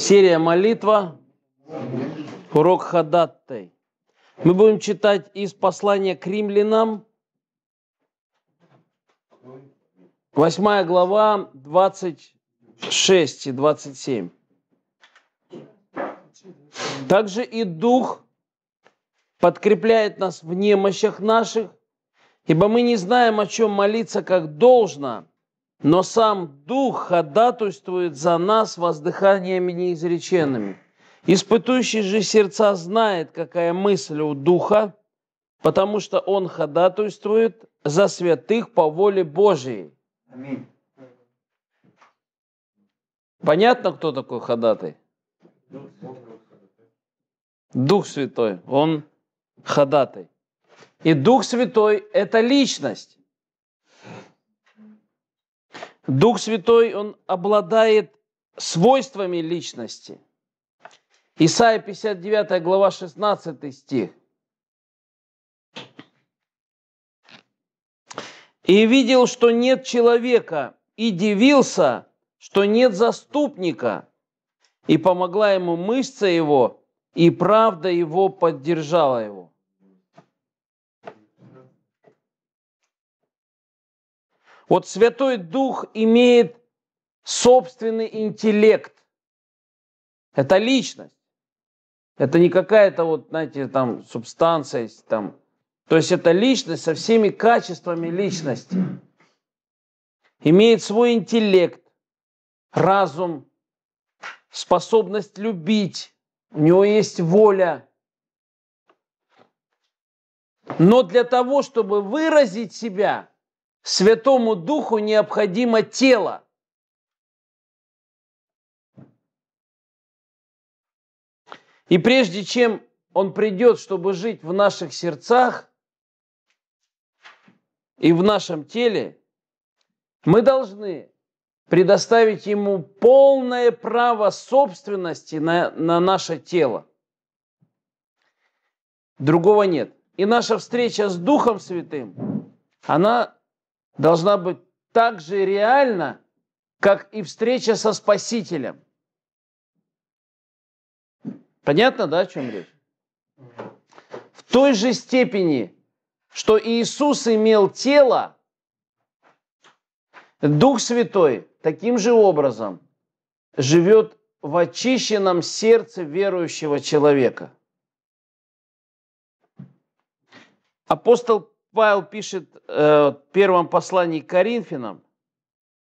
Серия молитва, урок Хадаттай. Мы будем читать из послания к римлянам, 8 глава, 26 и 27. Также и Дух подкрепляет нас в немощах наших, ибо мы не знаем, о чем молиться, как должно, но сам Дух ходатайствует за нас воздыханиями неизреченными. Испытующий же сердца знает, какая мысль у Духа, потому что он ходатайствует за святых по воле Божией. Аминь. Понятно, кто такой ходатай? Дух Святой, он ходатай. И Дух Святой – это личность. Дух Святой, он обладает свойствами личности. Исайя 59 глава 16 стих. «И видел, что нет человека, и дивился, что нет заступника, и помогла ему мышца его, и правда его поддержала его». Вот Святой Дух имеет собственный интеллект. Это личность. Это не какая-то вот, знаете, там субстанция, там. То есть это личность со всеми качествами личности. Имеет свой интеллект, разум, способность любить. У него есть воля. Но для того, чтобы выразить себя – Святому Духу необходимо тело. И прежде чем Он придет, чтобы жить в наших сердцах и в нашем теле, мы должны предоставить Ему полное право собственности на, на наше тело. Другого нет. И наша встреча с Духом Святым, она должна быть так же реальна, как и встреча со Спасителем. Понятно, да, о чем речь? В той же степени, что Иисус имел тело, Дух Святой таким же образом живет в очищенном сердце верующего человека. Апостол Павел пишет э, в первом послании к Коринфянам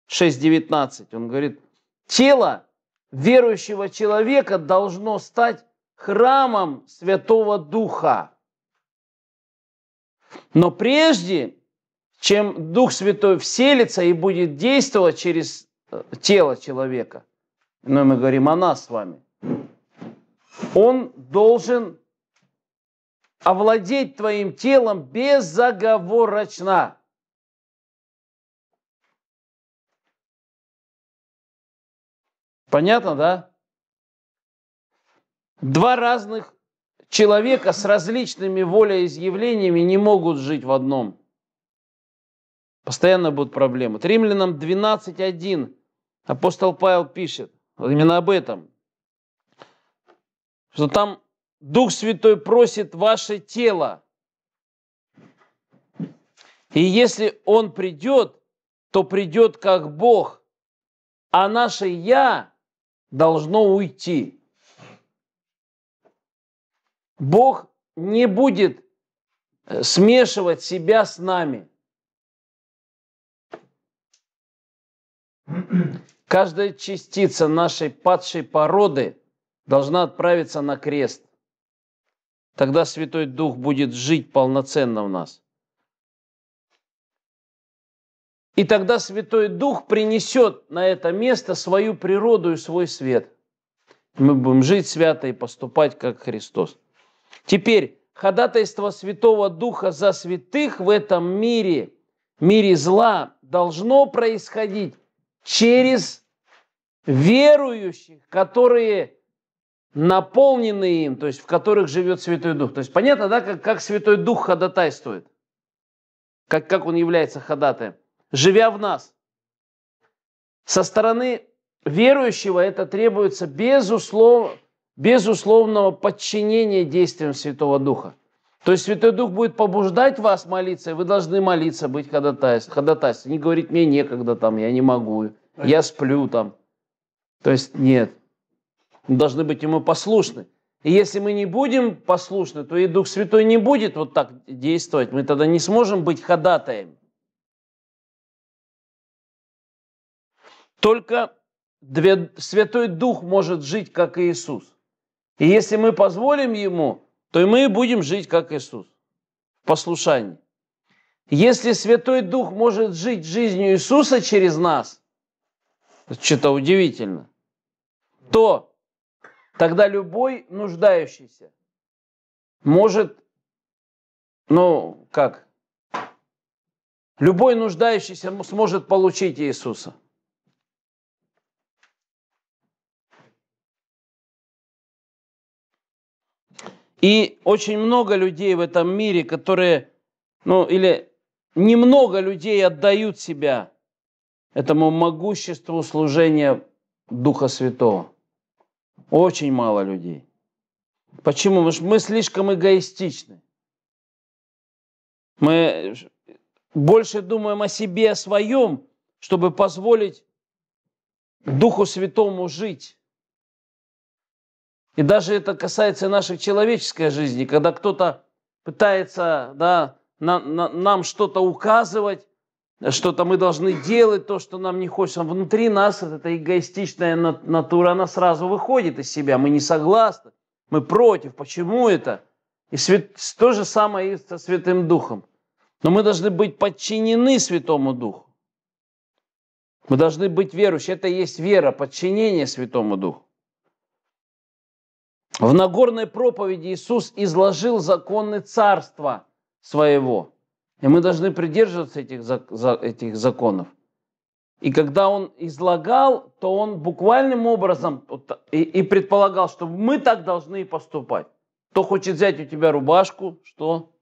6.19, он говорит, тело верующего человека должно стать храмом Святого Духа. Но прежде, чем Дух Святой вселится и будет действовать через э, тело человека, но ну, мы говорим о нас с вами, он должен овладеть твоим телом безоговорочно. Понятно, да? Два разных человека с различными волеизъявлениями не могут жить в одном. Постоянно будут проблемы. От Римлянам 12.1 апостол Павел пишет, именно об этом, что там Дух Святой просит ваше тело. И если Он придет, то придет как Бог, а наше «я» должно уйти. Бог не будет э, смешивать себя с нами. Каждая частица нашей падшей породы должна отправиться на крест – Тогда Святой Дух будет жить полноценно в нас. И тогда Святой Дух принесет на это место свою природу и свой свет. Мы будем жить свято и поступать как Христос. Теперь ходатайство Святого Духа за святых в этом мире, мире зла, должно происходить через верующих, которые наполненные им, то есть в которых живет Святой Дух. То есть понятно, да, как, как Святой Дух ходатайствует, как, как он является ходатаем, живя в нас. Со стороны верующего это требуется безуслов, безусловного подчинения действиям Святого Духа. То есть Святой Дух будет побуждать вас молиться, и вы должны молиться, быть ходатайством, ходатайством. Не говорить, мне некогда там, я не могу, я сплю там. То есть нет – должны быть Ему послушны. И если мы не будем послушны, то и Дух Святой не будет вот так действовать. Мы тогда не сможем быть ходатаем. Только Святой Дух может жить, как Иисус. И если мы позволим Ему, то и мы будем жить, как Иисус, в послушании. Если Святой Дух может жить жизнью Иисуса через нас, что-то удивительно, то Тогда любой нуждающийся может, ну как, любой нуждающийся сможет получить Иисуса. И очень много людей в этом мире, которые, ну или немного людей отдают себя этому могуществу служения Духа Святого. Очень мало людей. Почему? Потому что мы слишком эгоистичны. Мы больше думаем о себе, о своем, чтобы позволить Духу Святому жить. И даже это касается нашей человеческой жизни, когда кто-то пытается да, на, на, нам что-то указывать, что-то мы должны делать, то, что нам не хочется. Внутри нас вот эта эгоистичная натура, она сразу выходит из себя. Мы не согласны, мы против. Почему это? И свят... то же самое и со Святым Духом. Но мы должны быть подчинены Святому Духу. Мы должны быть верующими. Это и есть вера, подчинение Святому Духу. В Нагорной проповеди Иисус изложил законы Царства своего – и мы должны придерживаться этих, этих законов. И когда он излагал, то он буквальным образом и, и предполагал, что мы так должны и поступать. Кто хочет взять у тебя рубашку, что?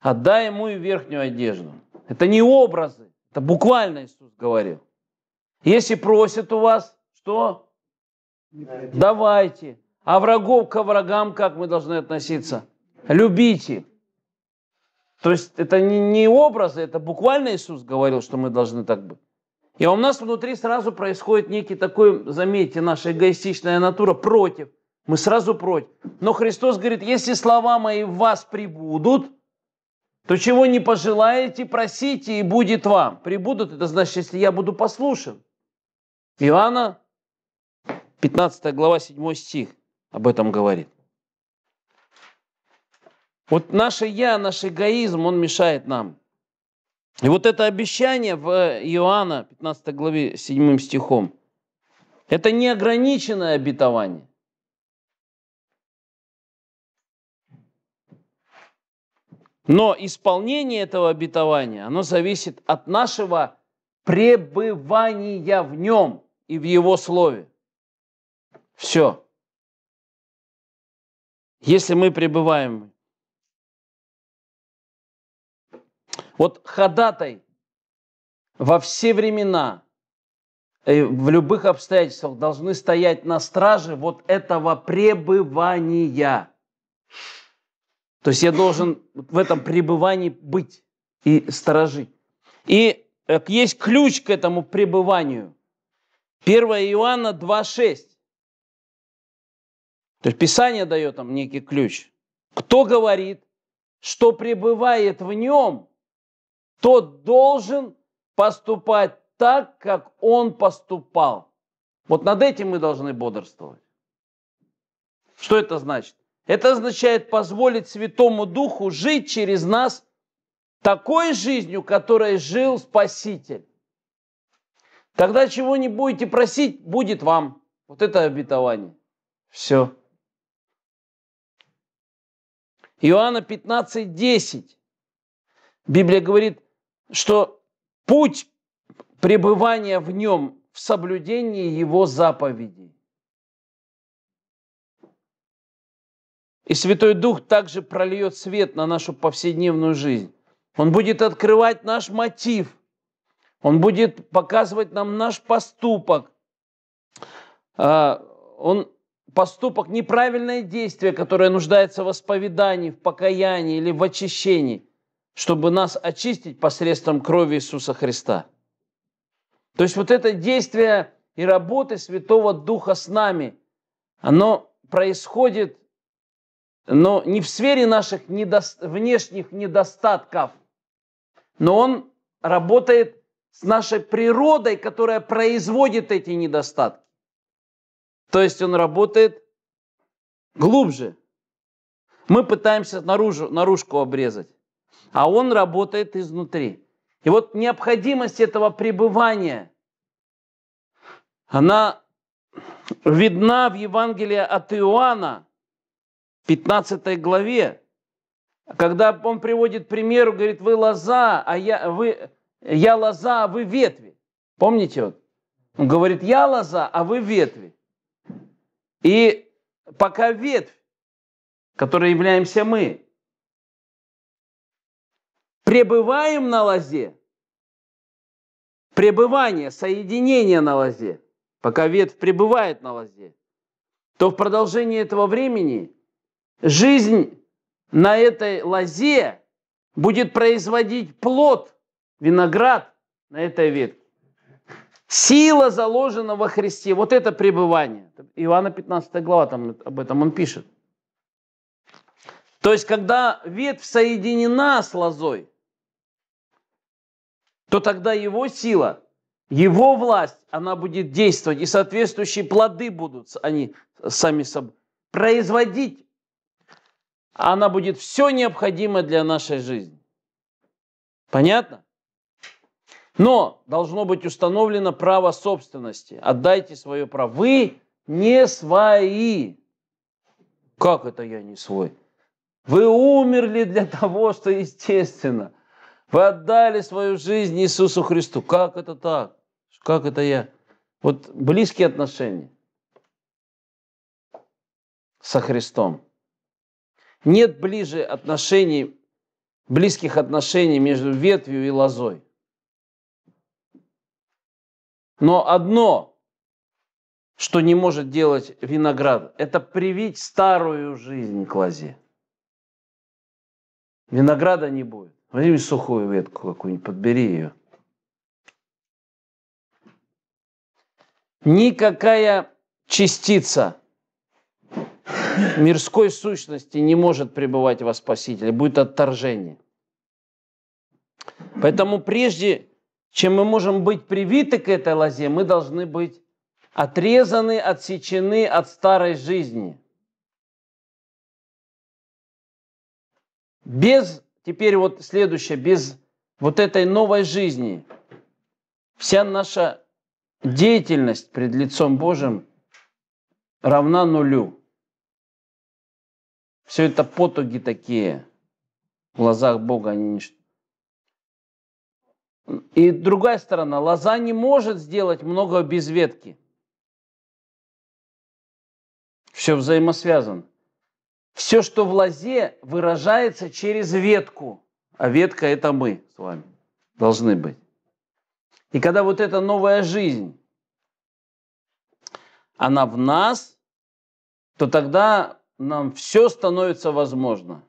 Отдай ему и верхнюю одежду. Это не образы, это буквально Иисус говорил. Если просят у вас, что? Давайте. А врагов к врагам как мы должны относиться? Любите. То есть это не, не образы, это буквально Иисус говорил, что мы должны так быть. И у нас внутри сразу происходит некий такой, заметьте, наша эгоистичная натура против. Мы сразу против. Но Христос говорит, если слова мои в вас прибудут, то чего не пожелаете, просите, и будет вам. Прибудут, это значит, если я буду послушен. Иоанна, 15 глава, 7 стих об этом говорит. Вот наше «я», наш эгоизм, он мешает нам. И вот это обещание в э, Иоанна 15 главе 7 стихом, это неограниченное обетование. Но исполнение этого обетования, оно зависит от нашего пребывания в нем и в его слове. Все. Если мы пребываем Вот ходатай во все времена, э, в любых обстоятельствах должны стоять на страже вот этого пребывания. То есть я должен в этом пребывании быть и сторожить. И э, есть ключ к этому пребыванию. 1 Иоанна 2,6. То есть Писание дает нам некий ключ. Кто говорит, что пребывает в нем, тот должен поступать так, как он поступал. Вот над этим мы должны бодрствовать. Что это значит? Это означает позволить Святому Духу жить через нас такой жизнью, которой жил Спаситель. Тогда чего не будете просить, будет вам. Вот это обетование. Все. Иоанна 15, 10. Библия говорит, что путь пребывания в нем в соблюдении его заповедей. И Святой Дух также прольет свет на нашу повседневную жизнь. Он будет открывать наш мотив. Он будет показывать нам наш поступок. А, он поступок, неправильное действие, которое нуждается в исповедании, в покаянии или в очищении чтобы нас очистить посредством крови Иисуса Христа. То есть вот это действие и работы Святого Духа с нами, оно происходит но не в сфере наших недо... внешних недостатков, но он работает с нашей природой, которая производит эти недостатки. То есть он работает глубже. Мы пытаемся наружу, наружку обрезать а он работает изнутри. И вот необходимость этого пребывания, она видна в Евангелии от Иоанна, 15 главе, когда он приводит пример, говорит, вы лоза, а я, вы, я лоза, а вы ветви. Помните? Вот? Он говорит, я лоза, а вы ветви. И пока ветвь, которой являемся мы, Пребываем на лозе. Пребывание, соединение на лозе, пока ветвь пребывает на лозе, то в продолжении этого времени жизнь на этой лозе будет производить плод, виноград на этой ветке. Сила заложена во Христе. Вот это пребывание. Иоанна 15 глава там об этом он пишет. То есть, когда ветвь соединена с лозой, то тогда его сила, его власть, она будет действовать, и соответствующие плоды будут они сами собой производить. Она будет все необходимое для нашей жизни. Понятно? Но должно быть установлено право собственности. Отдайте свое право. Вы не свои. Как это я не свой? Вы умерли для того, что естественно. Вы отдали свою жизнь Иисусу Христу. Как это так? Как это я? Вот близкие отношения со Христом. Нет ближе отношений, близких отношений между ветвью и лозой. Но одно, что не может делать виноград, это привить старую жизнь к лозе. Винограда не будет. Возьми сухую ветку какую-нибудь, подбери ее. Никакая частица мирской сущности не может пребывать во Спасителе, будет отторжение. Поэтому прежде, чем мы можем быть привиты к этой лозе, мы должны быть отрезаны, отсечены от старой жизни. Без теперь вот следующее, без вот этой новой жизни вся наша деятельность пред лицом Божьим равна нулю. Все это потуги такие в глазах Бога. Они ничто. И другая сторона, лоза не может сделать много без ветки. Все взаимосвязано. Все, что в лозе, выражается через ветку. А ветка – это мы с вами. Должны быть. И когда вот эта новая жизнь, она в нас, то тогда нам все становится возможно.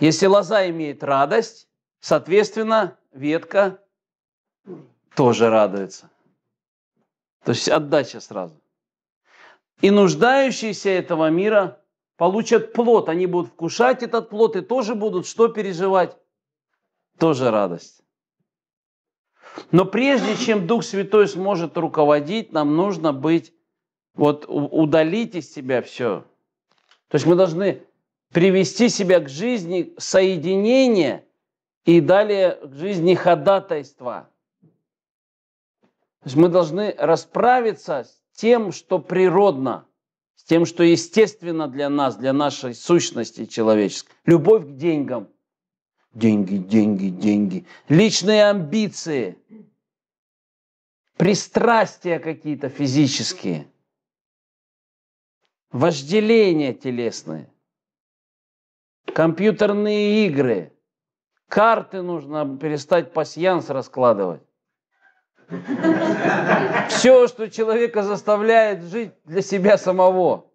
Если лоза имеет радость, соответственно, ветка тоже радуется. То есть отдача сразу. И нуждающиеся этого мира – получат плод, они будут вкушать этот плод и тоже будут что переживать? Тоже радость. Но прежде чем Дух Святой сможет руководить, нам нужно быть, вот удалить из себя все. То есть мы должны привести себя к жизни соединения и далее к жизни ходатайства. То есть мы должны расправиться с тем, что природно – тем, что естественно для нас, для нашей сущности человеческой. Любовь к деньгам. Деньги, деньги, деньги. Личные амбиции. Пристрастия какие-то физические. Вожделения телесные. Компьютерные игры. Карты нужно перестать пасьянс раскладывать. Все, что человека заставляет жить для себя самого.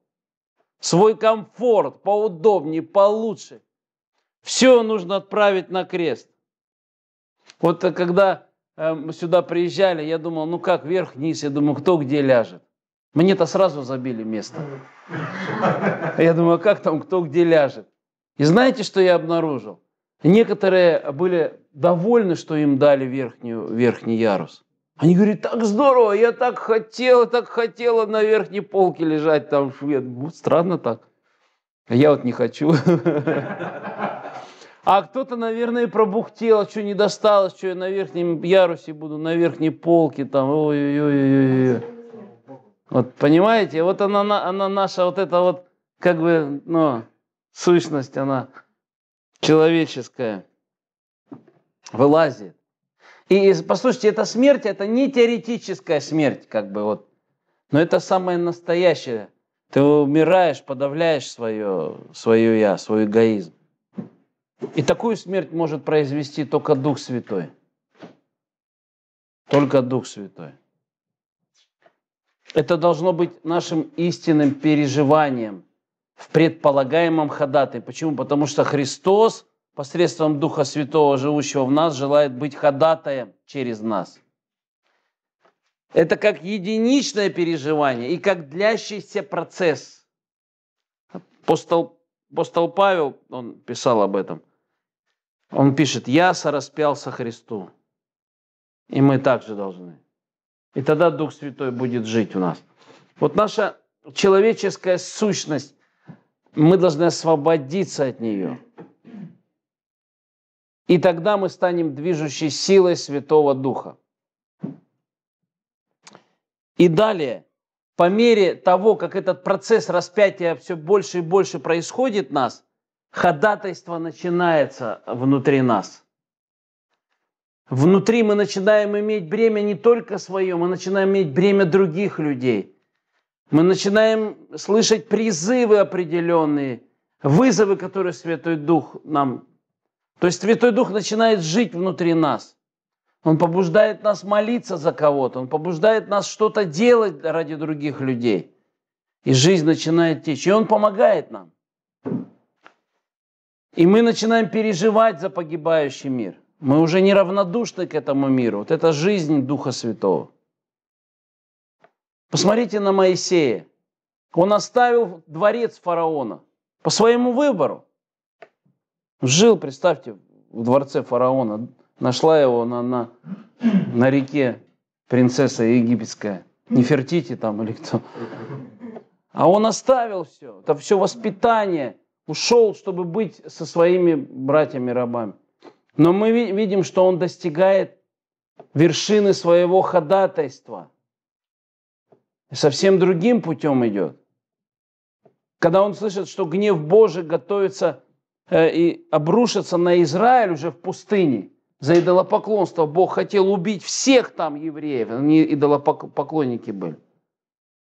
Свой комфорт поудобнее, получше. Все нужно отправить на крест. Вот когда эм, мы сюда приезжали, я думал, ну как, вверх-вниз, я думаю, кто где ляжет. Мне-то сразу забили место. Я думаю, а как там, кто где ляжет. И знаете, что я обнаружил? Некоторые были довольны, что им дали верхнюю, верхний ярус. Они говорят, так здорово, я так хотела, так хотела на верхней полке лежать там в Ну, странно так. А я вот не хочу. А кто-то, наверное, пробухтел, что не досталось, что я на верхнем ярусе буду, на верхней полке там. Ой-ой-ой. Вот понимаете, вот она, она наша вот эта вот, как бы, ну, сущность, она человеческая вылазит. И послушайте, эта смерть, это не теоретическая смерть, как бы вот, но это самое настоящее. Ты умираешь, подавляешь свое, свое я, свой эгоизм. И такую смерть может произвести только Дух Святой. Только Дух Святой. Это должно быть нашим истинным переживанием в предполагаемом ходатай. Почему? Потому что Христос – посредством Духа Святого, живущего в нас, желает быть ходатаем через нас. Это как единичное переживание и как длящийся процесс. Апостол, апостол Павел, он писал об этом, он пишет, «Я сораспялся Христу». И мы также должны. И тогда Дух Святой будет жить у нас. Вот наша человеческая сущность, мы должны освободиться от нее. И тогда мы станем движущей силой Святого Духа. И далее, по мере того, как этот процесс распятия все больше и больше происходит в нас, ходатайство начинается внутри нас. Внутри мы начинаем иметь бремя не только свое, мы начинаем иметь бремя других людей. Мы начинаем слышать призывы определенные, вызовы, которые Святой Дух нам то есть Святой Дух начинает жить внутри нас. Он побуждает нас молиться за кого-то, он побуждает нас что-то делать ради других людей. И жизнь начинает течь, и он помогает нам. И мы начинаем переживать за погибающий мир. Мы уже неравнодушны к этому миру. Вот это жизнь Духа Святого. Посмотрите на Моисея. Он оставил дворец фараона по своему выбору. Жил, представьте, в дворце фараона. Нашла его на, на, на реке принцесса египетская. Нефертити там или кто. А он оставил все. Это все воспитание. Ушел, чтобы быть со своими братьями-рабами. Но мы видим, что он достигает вершины своего ходатайства. И совсем другим путем идет. Когда он слышит, что гнев Божий готовится Э, и обрушится на Израиль уже в пустыне. За идолопоклонство Бог хотел убить всех там евреев, они идолопоклонники были.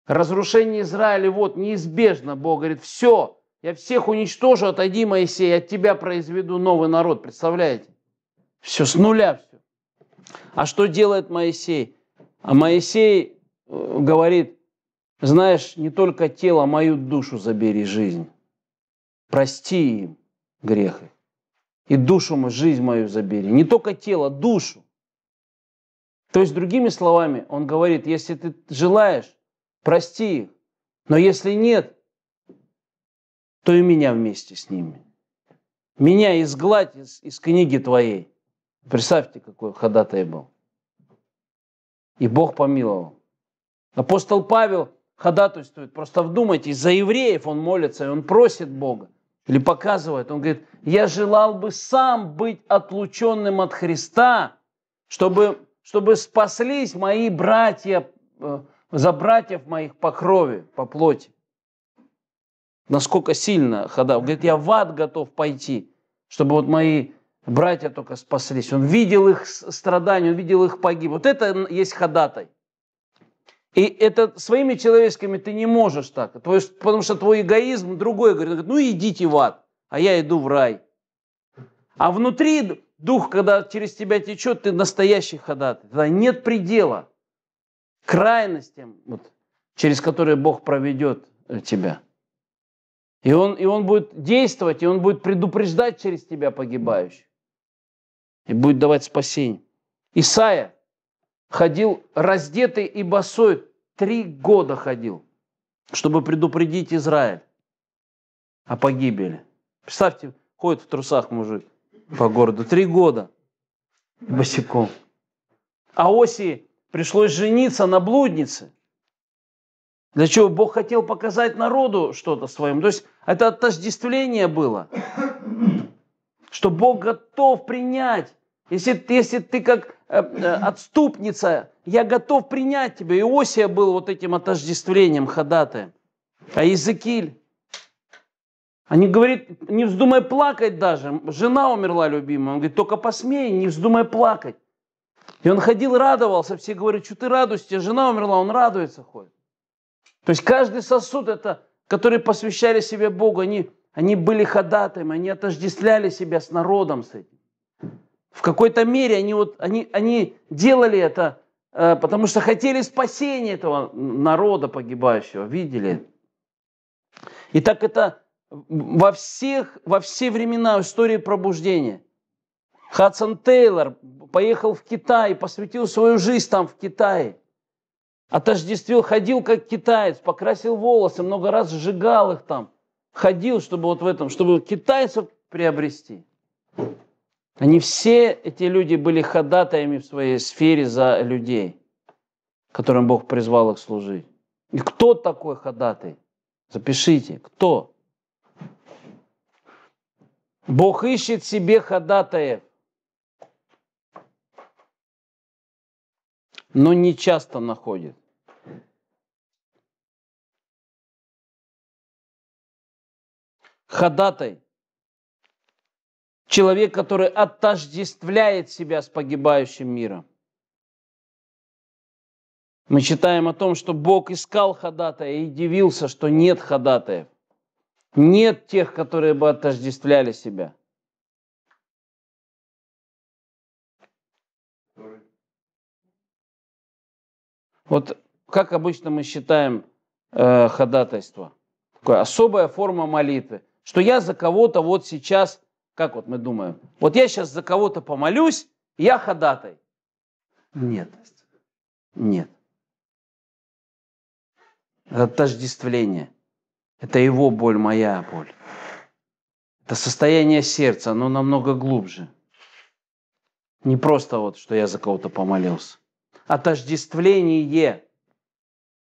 Разрушение Израиля вот неизбежно. Бог говорит, все, я всех уничтожу, отойди, Моисей, от тебя произведу новый народ. Представляете? Все с нуля все. А что делает Моисей? А Моисей э, говорит, знаешь, не только тело, а мою душу забери жизнь. Прости им грехи И душу мою, жизнь мою забери. Не только тело, душу. То есть, другими словами, он говорит, если ты желаешь, прости их. Но если нет, то и меня вместе с ними. Меня изгладь из, из книги твоей. Представьте, какой ходатай был. И Бог помиловал. Апостол Павел ходатайствует, просто вдумайтесь, за евреев он молится, и он просит Бога или показывает. Он говорит, я желал бы сам быть отлученным от Христа, чтобы, чтобы спаслись мои братья, э, за братьев моих по крови, по плоти. Насколько сильно Хадав. Говорит, я в ад готов пойти, чтобы вот мои братья только спаслись. Он видел их страдания, он видел их погиб. Вот это есть ходатай. И это своими человеческими ты не можешь так, потому что твой эгоизм другой говорит, ну идите в ад, а я иду в рай. А внутри дух, когда через тебя течет, ты настоящий ходатай. Тогда нет предела крайностям, вот, через которые Бог проведет э, тебя. И он, и он будет действовать, и он будет предупреждать через тебя погибающих. И будет давать спасение. Исаия, ходил раздетый и босой, три года ходил, чтобы предупредить Израиль о погибели. Представьте, ходит в трусах мужик по городу, три года босиком. А Осии пришлось жениться на блуднице. Для чего? Бог хотел показать народу что-то своим. То есть это отождествление было, что Бог готов принять. Если, если ты как Э, э, отступница, я готов принять тебя. Иосия был вот этим отождествлением ходатаем. А Иезекииль, они а говорит, не вздумай плакать даже. Жена умерла любимая. Он говорит, только посмей, не вздумай плакать. И он ходил, радовался. Все говорят, что ты радуешься, жена умерла, он радуется ходит. То есть каждый сосуд, это, который посвящали себе Богу, они, они были ходатаем, они отождествляли себя с народом с этим. В какой-то мере они, вот, они, они делали это, э, потому что хотели спасения этого народа погибающего, видели. И так это во, всех, во все времена в истории пробуждения. Хадсон Тейлор поехал в Китай, посвятил свою жизнь там, в Китае. Отождествил, ходил как китаец, покрасил волосы, много раз сжигал их там. Ходил, чтобы вот в этом, чтобы китайцев приобрести. Они все, эти люди, были ходатаями в своей сфере за людей, которым Бог призвал их служить. И кто такой ходатай? Запишите, кто? Бог ищет себе ходатаев, но не часто находит. Ходатай Человек, который отождествляет себя с погибающим миром. Мы читаем о том, что Бог искал ходатая и удивился, что нет ходатаев. Нет тех, которые бы отождествляли себя. Вот как обычно мы считаем э, ходатайство. Такое особая форма молитвы. Что я за кого-то вот сейчас как вот мы думаем? Вот я сейчас за кого-то помолюсь, я ходатай. Нет. Нет. Это тождествление. Это его боль, моя боль. Это состояние сердца, оно намного глубже. Не просто вот, что я за кого-то помолился. Отождествление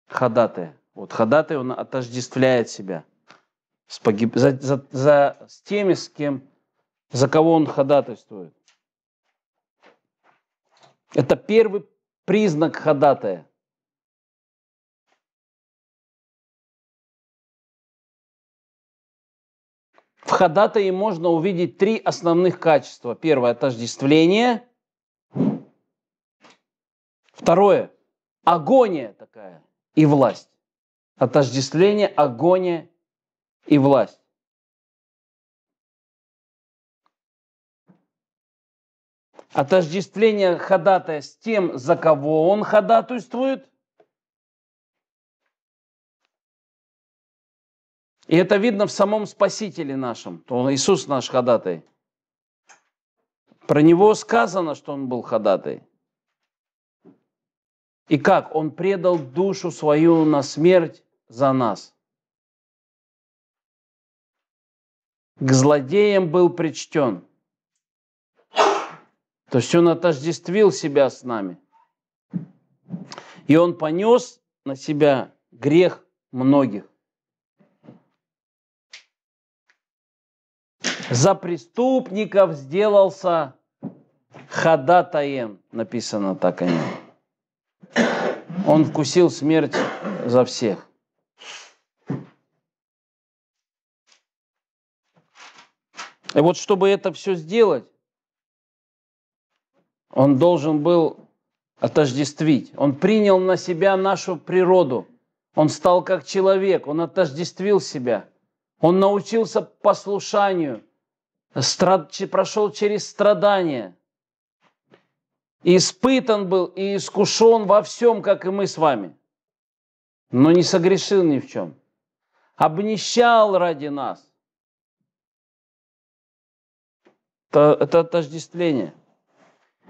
ходатая. Вот ходатай, он отождествляет себя с, погиб... за, за, за... с теми, с кем за кого он ходатайствует? Это первый признак ходатая. В ходатае можно увидеть три основных качества. Первое – отождествление. Второе – агония такая и власть. Отождествление, агония и власть. отождествление ходатая с тем, за кого он ходатайствует. И это видно в самом Спасителе нашем. То Он Иисус наш ходатай. Про него сказано, что он был ходатай. И как? Он предал душу свою на смерть за нас. К злодеям был причтен – то есть он отождествил себя с нами. И он понес на себя грех многих. За преступников сделался ходатаем, написано так о нем. Он вкусил смерть за всех. И вот чтобы это все сделать, он должен был отождествить. Он принял на себя нашу природу. Он стал как человек, он отождествил себя. Он научился послушанию, страд... прошел через страдания. испытан был и искушен во всем, как и мы с вами. Но не согрешил ни в чем. Обнищал ради нас. Это, это отождествление.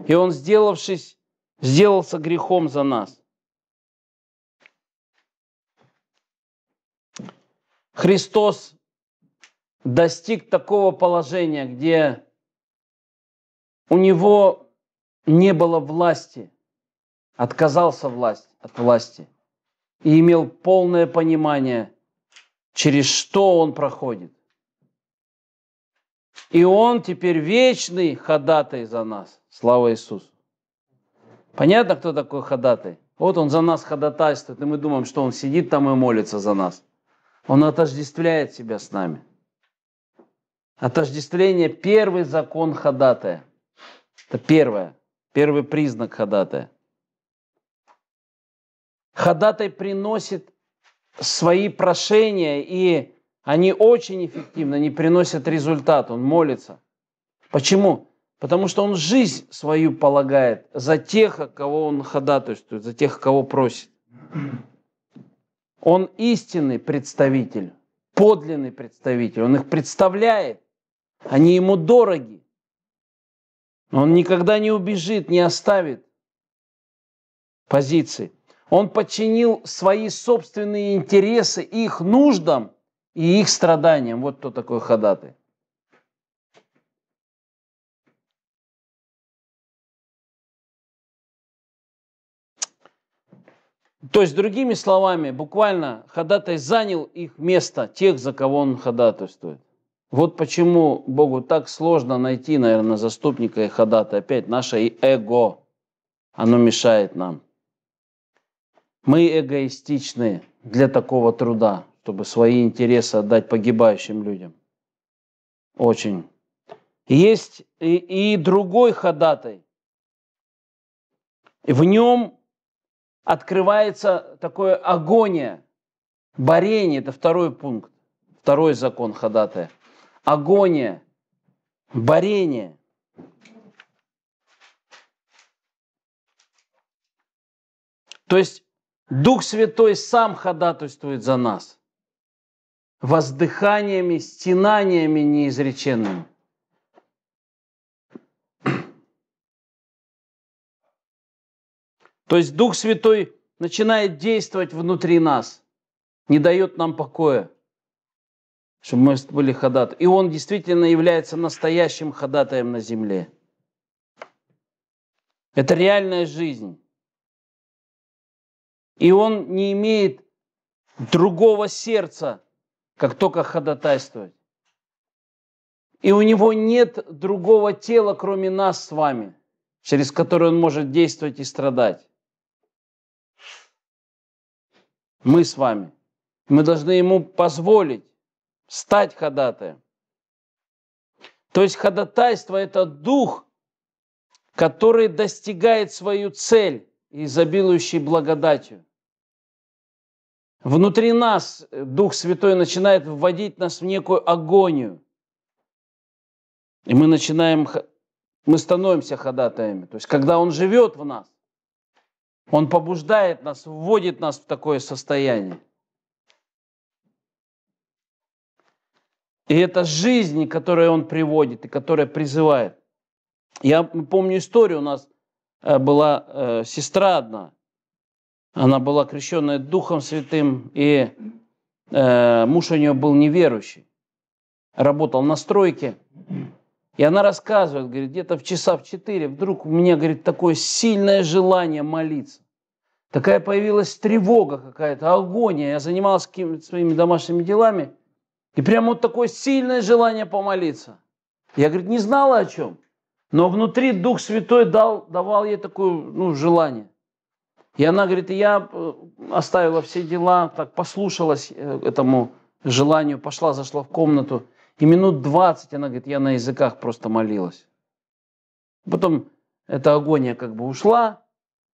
И Он, сделавшись, сделался грехом за нас. Христос достиг такого положения, где у него не было власти, отказался власть, от власти и имел полное понимание, через что он проходит. И он теперь вечный ходатай за нас – Слава Иисусу. Понятно, кто такой ходатай? Вот он за нас ходатайствует, и мы думаем, что он сидит там и молится за нас. Он отождествляет себя с нами. Отождествление – первый закон ходатая. Это первое, первый признак ходатая. Ходатай приносит свои прошения, и они очень эффективно, они приносят результат, он молится. Почему? Потому что он жизнь свою полагает за тех, кого он ходатайствует, за тех, кого просит. Он истинный представитель, подлинный представитель. Он их представляет. Они ему дороги. Он никогда не убежит, не оставит позиции. Он подчинил свои собственные интересы их нуждам и их страданиям. Вот кто такой ходатай. То есть, другими словами, буквально ходатай занял их место, тех, за кого он ходатайствует. Вот почему Богу так сложно найти, наверное, заступника и ходатая. Опять наше эго, оно мешает нам. Мы эгоистичны для такого труда, чтобы свои интересы отдать погибающим людям. Очень. Есть и, и другой ходатай. В нем открывается такое агония, борение, это второй пункт, второй закон ходатая. Агония, борение. То есть Дух Святой сам ходатайствует за нас воздыханиями, стенаниями неизреченными. То есть Дух Святой начинает действовать внутри нас, не дает нам покоя, чтобы мы были ходат. И Он действительно является настоящим ходатаем на земле. Это реальная жизнь. И Он не имеет другого сердца, как только ходатайствовать. И у него нет другого тела, кроме нас с вами, через которое он может действовать и страдать. Мы с вами. Мы должны ему позволить стать ходатаем. То есть ходатайство – это дух, который достигает свою цель, изобилующий благодатью. Внутри нас Дух Святой начинает вводить нас в некую агонию. И мы начинаем, мы становимся ходатаями. То есть, когда Он живет в нас, он побуждает нас, вводит нас в такое состояние. И это жизнь, которую он приводит и которая призывает. Я помню историю, у нас э, была э, сестра одна, она была крещенная Духом Святым, и э, муж у нее был неверующий, работал на стройке, и она рассказывает, говорит, где-то в часа в 4 вдруг у меня, говорит, такое сильное желание молиться. Такая появилась тревога какая-то, агония. Я занималась какими-то своими домашними делами. И прямо вот такое сильное желание помолиться. Я, говорит, не знала о чем. Но внутри Дух Святой дал, давал ей такое ну, желание. И она говорит, я э, оставила все дела, так послушалась э, этому желанию, пошла, зашла в комнату – и минут 20 она говорит, я на языках просто молилась. Потом эта агония как бы ушла,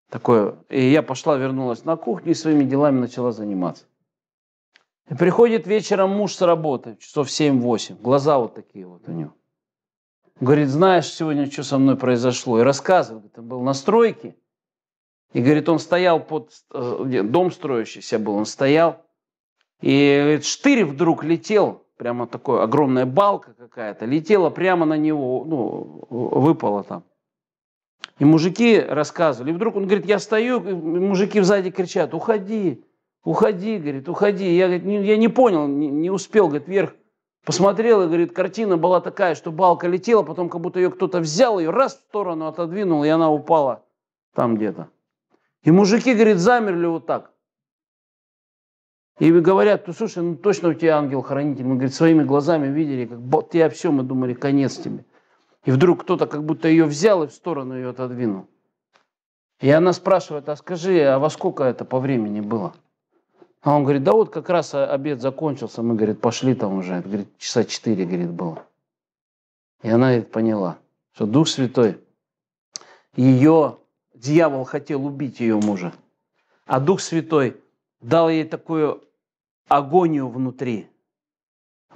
такое, и я пошла, вернулась на кухню и своими делами начала заниматься. И приходит вечером муж с работы, часов 7-8, глаза вот такие вот у него. Говорит, знаешь сегодня, что со мной произошло? И рассказывает, он был на стройке, и говорит, он стоял под, э, дом строящийся был, он стоял, и говорит, штырь вдруг летел, прямо такое, огромная балка какая-то, летела прямо на него, ну, выпала там. И мужики рассказывали. И вдруг он говорит, я стою, и мужики сзади кричат, уходи, уходи, говорит, уходи. Я, говорит, не, я не понял, не, не успел, говорит, вверх посмотрел, и говорит, картина была такая, что балка летела, потом как будто ее кто-то взял, ее раз в сторону отодвинул, и она упала там где-то. И мужики, говорит, замерли вот так. И говорят, ну слушай, ну точно у тебя ангел-хранитель. Мы, говорит, своими глазами видели, как я все, мы думали, конец тебе. И вдруг кто-то как будто ее взял и в сторону ее отодвинул. И она спрашивает, а скажи, а во сколько это по времени было? А он говорит, да вот как раз обед закончился, мы, говорит, пошли там уже. Это, говорит, часа четыре, говорит, было. И она говорит, поняла, что Дух Святой, ее, дьявол хотел убить ее мужа. А Дух Святой дал ей такую агонию внутри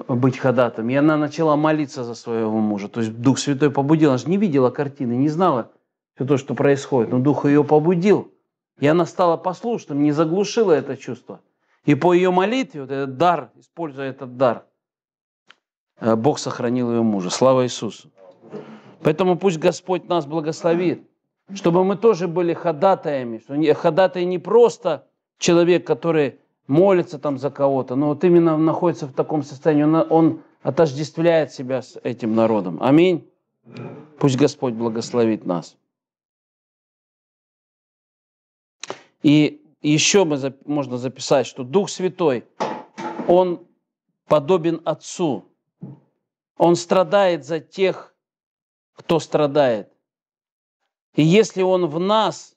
быть ходатом. И она начала молиться за своего мужа. То есть Дух Святой побудил. Она же не видела картины, не знала все то, что происходит. Но Дух ее побудил. И она стала послушным, не заглушила это чувство. И по ее молитве, вот этот дар, используя этот дар, э, Бог сохранил ее мужа. Слава Иисусу. Поэтому пусть Господь нас благословит, чтобы мы тоже были ходатаями. Ходатай не просто человек, который молится там за кого-то, но вот именно находится в таком состоянии, он, он отождествляет себя с этим народом. Аминь. Пусть Господь благословит нас. И еще мы, можно записать, что Дух Святой, Он подобен Отцу. Он страдает за тех, кто страдает. И если Он в нас –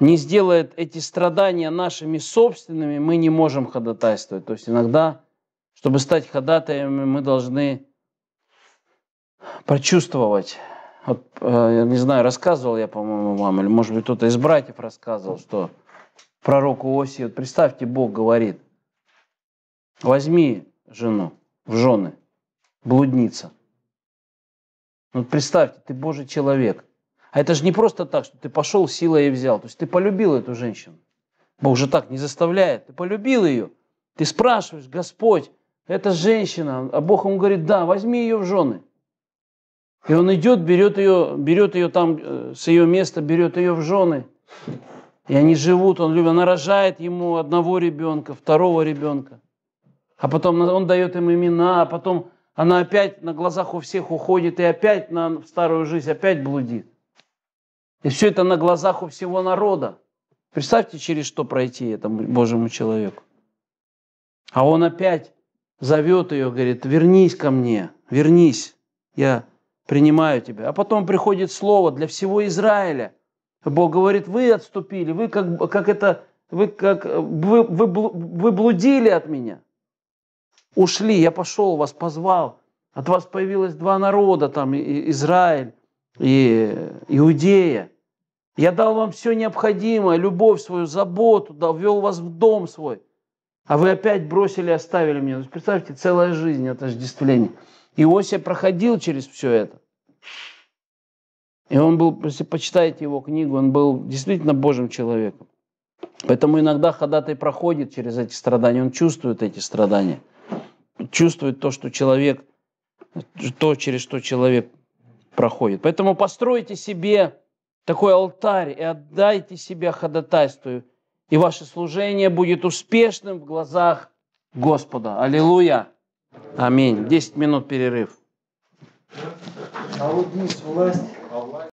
не сделает эти страдания нашими собственными, мы не можем ходатайствовать. То есть иногда, чтобы стать ходатаями, мы должны прочувствовать. Вот, э, я не знаю, рассказывал я, по-моему, вам, или, может быть, кто-то из братьев рассказывал, что пророку Оси вот представьте, Бог говорит, возьми жену в жены, блудница. Вот представьте, ты Божий человек – а это же не просто так, что ты пошел силой и взял. То есть ты полюбил эту женщину. Бог же так не заставляет. Ты полюбил ее. Ты спрашиваешь, Господь, это женщина. А Бог ему говорит, да, возьми ее в жены. И он идет, берет ее, берет ее там, э, с ее места берет ее в жены. И они живут, он любит, она рожает ему одного ребенка, второго ребенка. А потом он дает им имена, а потом она опять на глазах у всех уходит и опять на старую жизнь, опять блудит. И все это на глазах у всего народа. Представьте, через что пройти этому Божьему человеку. А он опять зовет ее, говорит, вернись ко мне, вернись, я принимаю тебя. А потом приходит слово для всего Израиля. Бог говорит, вы отступили, вы как, как это, вы как, вы, вы, вы блудили от меня. Ушли, я пошел, вас позвал. От вас появилось два народа, там Израиль и Иудея. Я дал вам все необходимое, любовь свою, заботу, дал, ввел вас в дом свой. А вы опять бросили оставили меня. представьте, целая жизнь отождествления. Иосия проходил через все это. И он был, если почитаете его книгу, он был действительно Божьим человеком. Поэтому иногда ходатай проходит через эти страдания, он чувствует эти страдания, чувствует то, что человек, то, через что человек проходит. Поэтому постройте себе такой алтарь и отдайте себя ходатайствую, и ваше служение будет успешным в глазах Господа. Аллилуйя! Аминь. Десять минут перерыв. А вот власть.